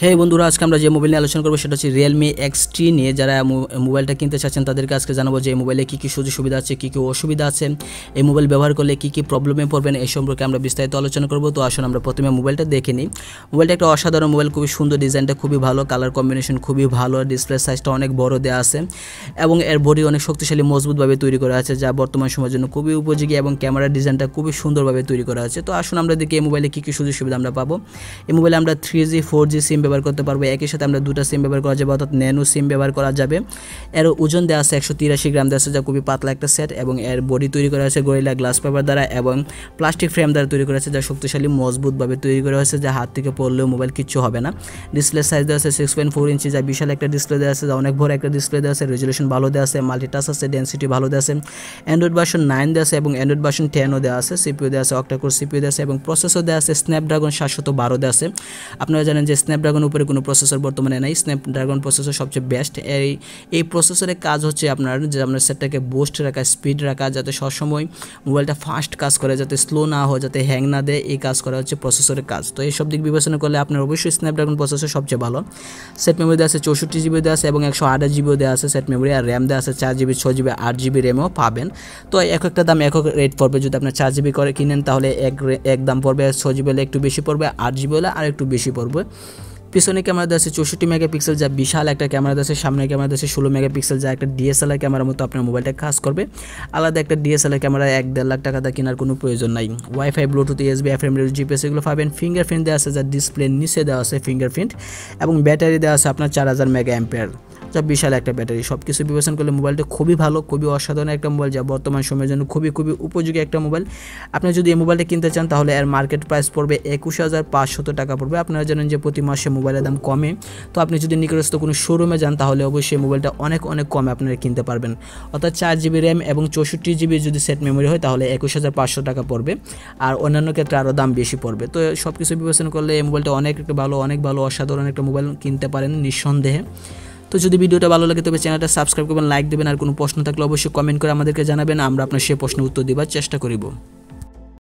হে বন্ধুরা আজকে আমরা যে মোবাইল নিয়ে আলোচনা করবো সেটা হচ্ছে রিয়েলমি এক্স টি নিয়ে যারা মোবাইলটা কিনতে চাচ্ছেন তাদেরকে আজকে জানাবো যে এই মোবাইলে কী কী সুযোগ সুবিধা আছে কী কী অসুবিধা আছে এই মোবাইল ব্যবহার করলে কী কী প্রবলেমে পড়বেন এই সম্পর্কে আমরা বিস্তারিত আলোচনা করবো তো আসুন আমরা প্রথমে মোবাইলটা দেখে নিই মোবাইলটা একটা অসাধারণ মোবাইল খুবই সুন্দর ডিজাইনটা খুবই ভালো কালার কম্বিনেশন খুবই ভালো ডিসপ্লে সাইজটা অনেক বড় দেওয়া আছে এবং এর বডি অনেক শক্তিশালী মজবুতভাবে তৈরি করা আছে যা বর্তমান সময়ের জন্য খুবই উপযোগী এবং ক্যামেরার ডিজাইনটা খুবই সুন্দরভাবে তৈরি করা আছে তো আসুন আমরা দেখি এই মোবাইলে কী কী সুযোগ সুবিধা আমরা পাবো এই মোবাইলে আমরা থ্রি জি ফোর জি সিম ব্যবহার করতে পারবো একই সাথে আমরা দুটা সিম ব্যবহার করা যাবে অর্থাৎ ন্যানো সিম ব্যবহার করা যাবে এর ওজন দেওয়া আছে একশো তিরাশি গ্রাম দেওয়া আছে যা খুবই পাতলা একটা সেট এবং এর বডি তৈরি করা হয়েছে গরিলা গ্লাস পেপার দ্বারা এবং প্লাস্টিক ফ্রেম দ্বারা তৈরি করা হয়েছে যা শক্তিশালী মজবুতভাবে তৈরি করা হয়েছে যা হাত থেকে পড়লেও মোবাইল কিচ্ছু হবে না ডিসপ্লে সাইজ দেওয়া আছে সিক্স পয়েন্ট ফোর ইঞ্চি যা বিশাল একটা ডিসপ্লে দেওয়া আছে যা অনেক বড় একটা ডিসপ্লে দেওয়া আছে রেজুলেশন ভালো দেওয়া আছে মাল্টিটাস আছে ডেন্সিটি ভালো দেওয়া আছে অ্যান্ড্রয়েড ভার্সন নাইন দেওয়া আছে এবং অ্যান্ড্রয়েড ভার্সন টেনও দেওয়া আছে সিপিও দেওয়া আছে অক্টাকোর সিপিও দেওয়া আছে এবং প্রসেসও দেওয়া আছে স্ন্যাপড্রাগন সাতশত বারো দেওয়া আছে আপনারা জানেন যে স্ন্যাপড্রাগন স্ন্যাপড্রাগন উপরে কোনো প্রসেসর বর্তমানে নাই স্ন্যাপড্রাগন প্রসেসর সবচেয়ে বেস্ট এই এই প্রসেসরের কাজ হচ্ছে আপনার যে আপনার সেটটাকে বোস্ট রাখা স্পিড রাখা যাতে সবসময় মোবাইলটা ফাস্ট কাজ করে যাতে স্লো না হয় যাতে হ্যাং না দেয় এই কাজ করা হচ্ছে প্রসেসরের কাজ তো এইসব দিক বিবেচনা করলে আপনার অবশ্যই স্ন্যাপড্রাগন প্রসেসর সবচেয়ে ভালো সেট মেমোরি দেওয়া আছে চৌষট্টি জিবি দেওয়া আছে এবং একশো আঠাশ জিবিও দেওয়া আছে সেট মেমোরি আর র্যাম দেওয়া আছে চার জিবি ছয় জিবি আট জিবি র্যামও পাবেন তো এক একটা দাম এক রেট পড়বে যদি আপনার চার জিবি করে কিনেন তাহলে এক এক দাম পড়বে ছয় জিবি হলে একটু বেশি পড়বে আট জিবি হলে আর একটু বেশি পড়বে পিছনে ক্যামেরা দেওয়া আছে চৌষট্টি মেগাপিক্সেল যা বিশাল একটা ক্যামেরা দেওয়া আছে সামনে ক্যামেরা দেওয়া আছে ষোলো মেগাপিক্সেল যা একটা ডিএসএলআর ক্যামেরার মতো আপনার মোবাইলটা কাজ করবে আলাদা একটা ডিএসএলআর ক্যামেরা এক দেড় লাখ টাকা দা কেনার কোনো প্রয়োজন নাই wifi bluetooth USB FM radio GPS এগুলো পাবেন ফিঙ্গারপ্রিন্ট দেওয়া আছে যা ডিসপ্লে নিচে দেওয়া আছে ফিঙ্গারপ্রিন্ট এবং ব্যাটারি দেওয়া আছে আপনার চার হাজার মেগা অ্যাম্পিয়ার যা বিশাল একটা ব্যাটারি সব কিছু বিবেচনা করলে মোবাইলটা খুবই ভালো খুবই অসাধারণ একটা মোবাইল যা বর্তমান সময়ের জন্য খুবই খুবই উপযোগী একটা মোবাইল আপনি যদি এই মোবাইলটা কিনতে চান তাহলে এর মার্কেট প্রাইস পড়বে একুশ হাজার পাঁচশত টাকা পড়বে আপনারা জানেন যে প্রতি মাসে মোবাইলের দাম কমে তো আপনি যদি নিকটস্থ কোনো শোরুমে যান তাহলে অবশ্যই মোবাইলটা অনেক অনেক কমে আপনারা কিনতে পারবেন অর্থাৎ চার জিবি র্যাম এবং চৌষট্টি জিবি যদি সেট মেমোরি হয় তাহলে একুশ হাজার পাঁচশো টাকা পড়বে আর অন্যান্য ক্ষেত্রে আরও দাম বেশি পড়বে তো সব কিছু বিবেচনা করলে এই মোবাইলটা অনেক একটা ভালো অনেক ভালো অসাধারণ একটা মোবাইল কিনতে পারেন নিঃসন্দেহে তো যদি ভিডিওটা ভালো লাগে তবে চ্যানেলটা সাবস্ক্রাইব করবেন লাইক দেবেন আর কোনো প্রশ্ন থাকলে অবশ্যই কমেন্ট করে আমাদেরকে জানাবেন আমরা আপনার সে প্রশ্নের উত্তর দেওয়ার চেষ্টা করিব